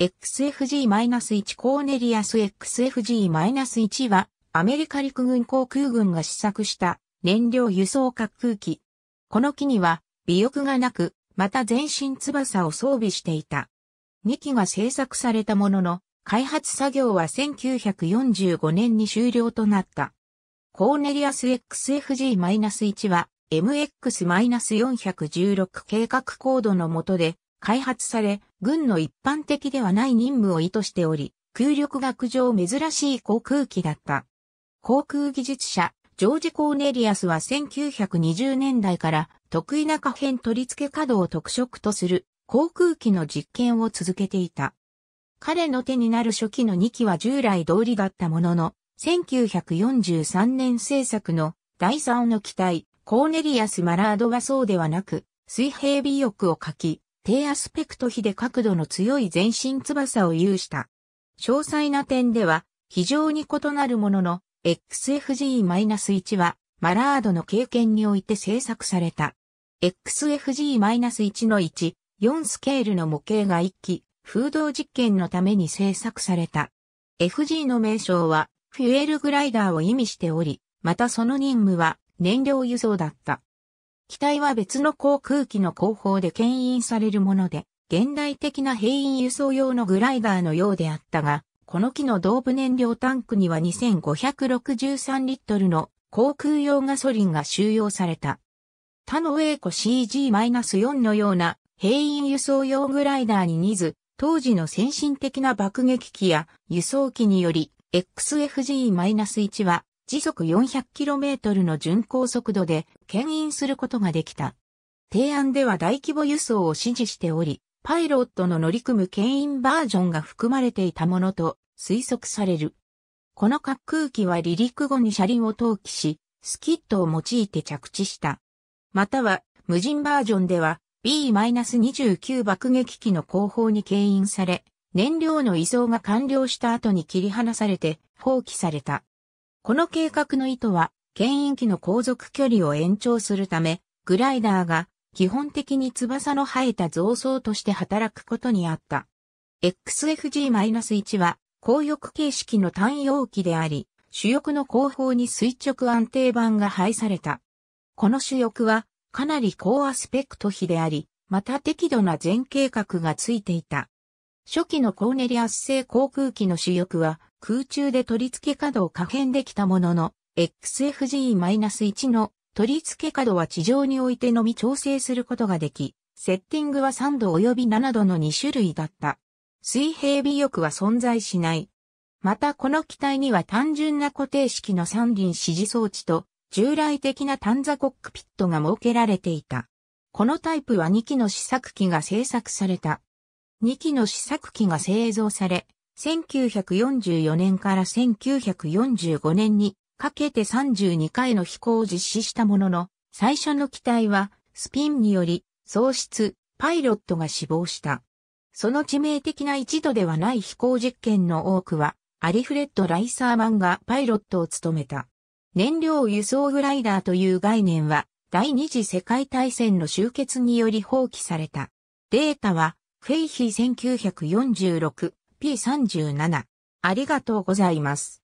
XFG-1 コーネリアス XFG-1 は、アメリカ陸軍航空軍が試作した燃料輸送滑空機。この機には、尾翼がなく、また全身翼を装備していた。2機が製作されたものの、開発作業は1945年に終了となった。コーネリアス XFG-1 は、MX-416 計画コードの下で、開発され、軍の一般的ではない任務を意図しており、空力学上珍しい航空機だった。航空技術者、ジョージ・コーネリアスは1920年代から得意な可変取り付け稼働を特色とする航空機の実験を続けていた。彼の手になる初期の2機は従来通りだったものの、1943年制作の第3の機体、コーネリアス・マラードはそうではなく、水平尾翼を書き、低アスペクト比で角度の強い全身翼を有した。詳細な点では、非常に異なるものの、XFG-1 は、マラードの経験において制作された。XFG-1 の1、4スケールの模型が1機、風洞実験のために制作された。FG の名称は、フュエルグライダーを意味しており、またその任務は、燃料輸送だった。機体は別の航空機の後方で牽引されるもので、現代的な兵員輸送用のグライダーのようであったが、この機の動部燃料タンクには2563リットルの航空用ガソリンが収容された。他のエェコ CG-4 のような兵員輸送用グライダーに似ず、当時の先進的な爆撃機や輸送機により XFG-1 は時速 400km の巡航速度で牽引することができた。提案では大規模輸送を指示しており、パイロットの乗り組む牽引バージョンが含まれていたものと推測される。この滑空機は離陸後に車輪を投棄し、スキットを用いて着地した。または、無人バージョンでは B-29 爆撃機の後方に牽引され、燃料の移送が完了した後に切り離されて放棄された。この計画の意図は、牽引機の航続距離を延長するため、グライダーが基本的に翼の生えた増装として働くことにあった。XFG-1 は、高翼形式の単容機であり、主翼の後方に垂直安定板が配された。この主翼はかなり高アスペクト比であり、また適度な前計画がついていた。初期のコーネリアス製航空機の主翼は空中で取り付け角を可変できたものの、XFG-1 の取り付け角は地上においてのみ調整することができ、セッティングは3度及び7度の2種類だった。水平尾翼は存在しない。またこの機体には単純な固定式の三輪指示装置と従来的な短座コックピットが設けられていた。このタイプは2機の試作機が製作された。2機の試作機が製造され、1944年から1945年にかけて32回の飛行を実施したものの、最初の機体はスピンにより喪失、パイロットが死亡した。その致命的な一度ではない飛行実験の多くは、アリフレッド・ライサーマンがパイロットを務めた。燃料輸送グライダーという概念は、第二次世界大戦の終結により放棄された。データは、フェイヒー1946、P37。ありがとうございます。